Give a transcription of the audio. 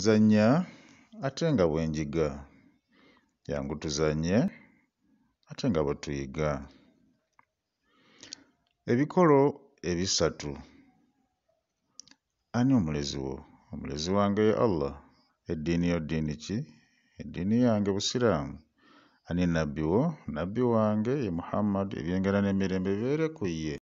nzannya ate nga bwenjiga jangu tuzannye ate nga bwe tuyiga ebikolo ebisatu ani omulezi wo omulezi wange ye allah eddiini yo ddiini ki eddiini yange busiraamu ani nabbi wo nabbi wange ye muhammad ebyengera n'emirembe bibeere ku ye